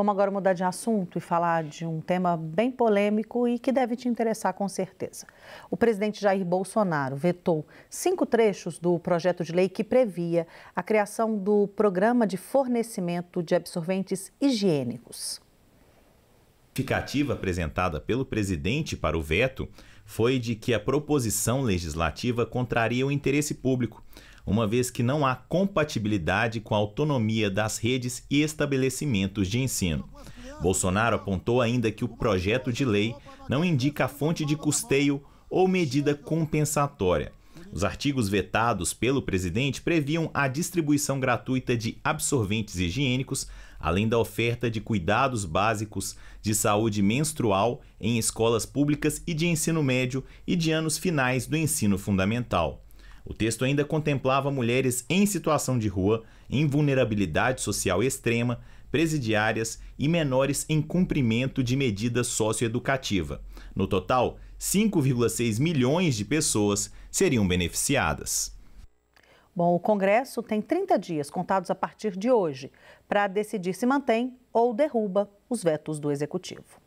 Vamos agora mudar de assunto e falar de um tema bem polêmico e que deve te interessar com certeza. O presidente Jair Bolsonaro vetou cinco trechos do projeto de lei que previa a criação do Programa de Fornecimento de Absorventes Higiênicos justificativa apresentada pelo presidente para o veto foi de que a proposição legislativa contraria o interesse público, uma vez que não há compatibilidade com a autonomia das redes e estabelecimentos de ensino. Bolsonaro apontou ainda que o projeto de lei não indica a fonte de custeio ou medida compensatória os artigos vetados pelo presidente previam a distribuição gratuita de absorventes higiênicos, além da oferta de cuidados básicos de saúde menstrual em escolas públicas e de ensino médio e de anos finais do ensino fundamental. O texto ainda contemplava mulheres em situação de rua, em vulnerabilidade social extrema, presidiárias e menores em cumprimento de medida socioeducativa. No total, 5,6 milhões de pessoas seriam beneficiadas. Bom, o Congresso tem 30 dias contados a partir de hoje para decidir se mantém ou derruba os vetos do Executivo.